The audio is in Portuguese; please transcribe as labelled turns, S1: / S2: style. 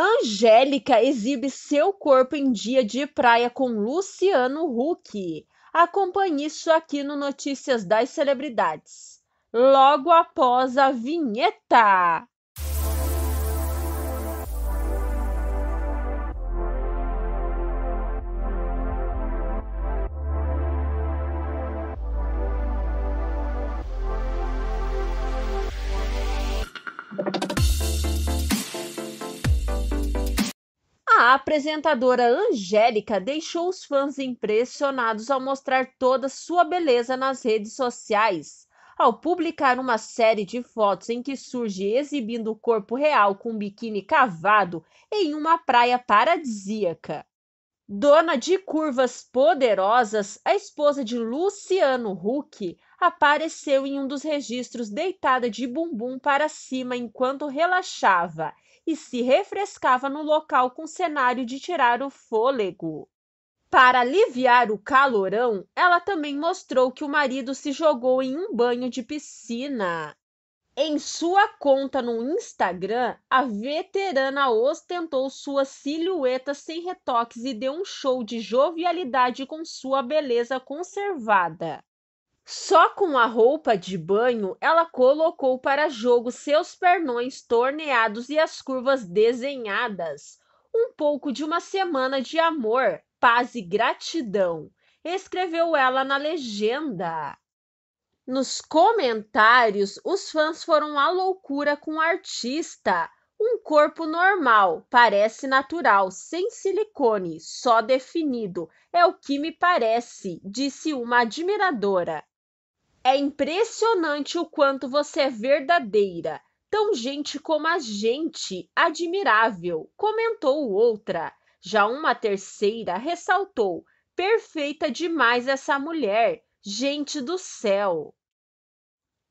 S1: Angélica exibe seu corpo em dia de praia com Luciano Huck. Acompanhe isso aqui no Notícias das Celebridades. Logo após a vinheta. A apresentadora Angélica deixou os fãs impressionados ao mostrar toda sua beleza nas redes sociais. Ao publicar uma série de fotos em que surge exibindo o corpo real com um biquíni cavado em uma praia paradisíaca. Dona de curvas poderosas, a esposa de Luciano Huck apareceu em um dos registros deitada de bumbum para cima enquanto relaxava e se refrescava no local com cenário de tirar o fôlego. Para aliviar o calorão, ela também mostrou que o marido se jogou em um banho de piscina. Em sua conta no Instagram, a veterana ostentou sua silhueta sem retoques e deu um show de jovialidade com sua beleza conservada. Só com a roupa de banho, ela colocou para jogo seus pernões torneados e as curvas desenhadas. Um pouco de uma semana de amor, paz e gratidão, escreveu ela na legenda. Nos comentários, os fãs foram à loucura com o artista. Um corpo normal, parece natural, sem silicone, só definido. É o que me parece, disse uma admiradora. É impressionante o quanto você é verdadeira, tão gente como a gente, admirável, comentou outra. Já uma terceira ressaltou: perfeita demais essa mulher, gente do céu.